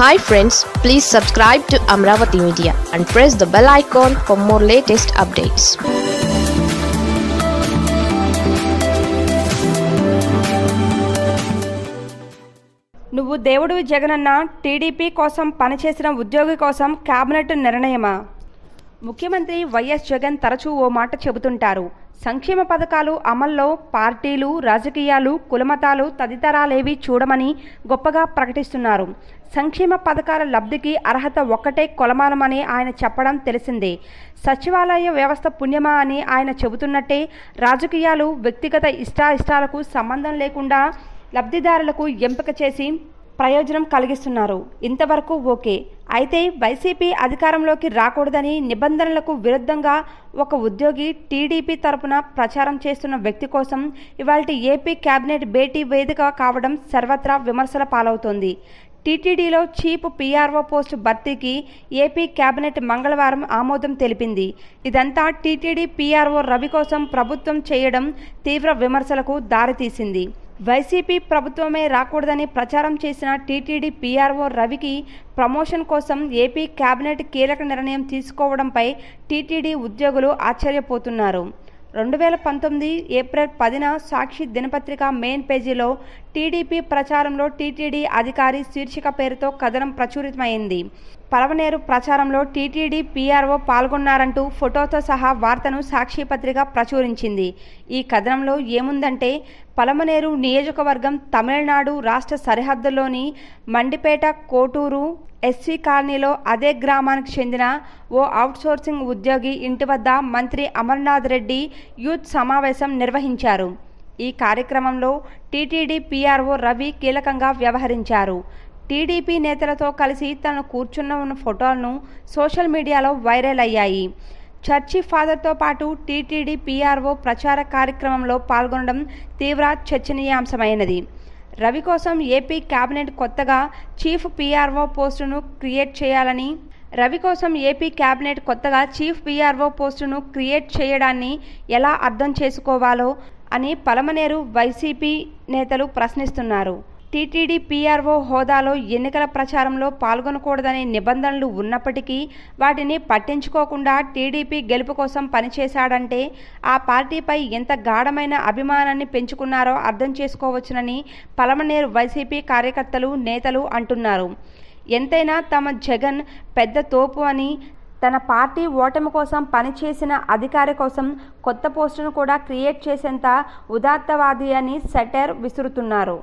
hi friends please subscribe to Amaravati media and press the bell icon for more latest updates నువ్వు దేవుడు Jagananna TDP కోసం పనిచేసిన ఉద్యోగి కోసం కేబినెట్ నిర్ణయమా ముఖ్యమంత్రి వైఎస్ జగన్ తరచూ ఓ మాట చెబుతుంటారు సంక్షేమ పథకాలు అమల్లో పార్టీలు రాజకీయాలు కులమతాలు తదితరాలేవి చూడమని గొప్పగా ప్రకటిస్తున్నారు సంక్షేమ పథకాల లబ్ధికి అర్హత ఒక్కటే కొలమానమని ఆయన చెప్పడం తెలిసిందే సచివాలయ వ్యవస్థ పుణ్యమా అని ఆయన చెబుతున్నట్టే రాజకీయాలు వ్యక్తిగత ఇష్టాయిష్టాలకు సంబంధం లేకుండా లబ్ధిదారులకు ఎంపిక చేసి ప్రయోజనం కలిగిస్తున్నారు ఇంతవరకు ఓకే అయితే వైసీపీ అధికారంలోకి రాకూడదని నిబంధనలకు విరుద్ధంగా ఒక ఉద్యోగి టీడీపీ తరపున ప్రచారం చేస్తున్న వ్యక్తి కోసం ఇవాళ ఏపీ కేబినెట్ భేటీ వేదిక కావడం సర్వత్రా విమర్శల పాలవుతోంది టీటీడీలో చీఫ్ పీఆర్ఓ పోస్టు భర్తీకి ఏపీ కేబినెట్ మంగళవారం ఆమోదం తెలిపింది ఇదంతా టీటీడీ పీఆర్ఓ రవి కోసం ప్రభుత్వం చేయడం తీవ్ర విమర్శలకు దారితీసింది వైసీపీ ప్రభుత్వమే రాకూడదని ప్రచారం చేసిన టీటీడీ పీఆర్ఓ రవికి ప్రమోషన్ కోసం ఏపీ కేబినెట్ కీలక నిర్ణయం తీసుకోవడంపై టీటీడీ ఉద్యోగులు ఆశ్చర్యపోతున్నారు రెండు వేల పంతొమ్మిది ఏప్రిల్ పదిన సాక్షి దినపత్రిక మెయిన్ పేజీలో టీడీపీ ప్రచారంలో టీటీడీ అధికారి శీర్షిక పేరుతో కథనం ప్రచురితమైంది పలవనేరు ప్రచారంలో టీటీడీ పీఆర్ఓ పాల్గొన్నారంటూ ఫోటోతో సహా వార్తను సాక్షిపత్రిక ప్రచురించింది ఈ కథనంలో ఏముందంటే పలమనేరు నియోజకవర్గం తమిళనాడు రాష్ట్ర సరిహద్దులోని మండిపేట కోటూరు ఎస్సీ కాలనీలో అదే గ్రామానికి చెందిన ఓ అవుట్సోర్సింగ్ ఉద్యోగి ఇంటి వద్ద మంత్రి అమర్నాథ్ రెడ్డి యూత్ సమావేశం నిర్వహించారు ఈ కార్యక్రమంలో టీటీడీ పీఆర్ఓ రవి కీలకంగా వ్యవహరించారు టీడీపీ నేతలతో కలిసి తను కూర్చున్న ఉన్న ఫోటోలను సోషల్ మీడియాలో వైరల్ అయ్యాయి చర్చి ఫాదర్తో పాటు టీటీడీ పీఆర్ఓ ప్రచార కార్యక్రమంలో పాల్గొనడం తీవ్ర చర్చనీయాంశమైనది రవి కోసం ఏపీ కేబినెట్ కొత్తగా చీఫ్ పీఆర్ఓ పోస్టును క్రియేట్ చేయాలని రవి కోసం ఏపీ కేబినెట్ కొత్తగా చీఫ్ బీఆర్ఓ పోస్టును క్రియేట్ చేయడాన్ని ఎలా అర్థం చేసుకోవాలో అని పలమనేరు వైసీపీ నేతలు ప్రశ్నిస్తున్నారు టీటీడీ పీఆర్ఓ హోదాలో ఎన్నికల ప్రచారంలో పాల్గొనకూడదనే నిబంధనలు ఉన్నప్పటికీ వాటిని పట్టించుకోకుండా టీడీపీ గెలుపు కోసం పనిచేశాడంటే ఆ పార్టీపై ఎంత గాఢమైన అభిమానాన్ని పెంచుకున్నారో అర్థం చేసుకోవచ్చునని పలమనేరు వైసీపీ కార్యకర్తలు నేతలు అంటున్నారు ఎంతైనా తమ జగన్ పెద్ద తోపు అని తన పార్టీ ఓటమి కోసం పనిచేసిన అధికారి కోసం కొత్త పోస్టును కూడా క్రియేట్ చేసేంత ఉదాత్తవాది అని సెటర్ విసురుతున్నారు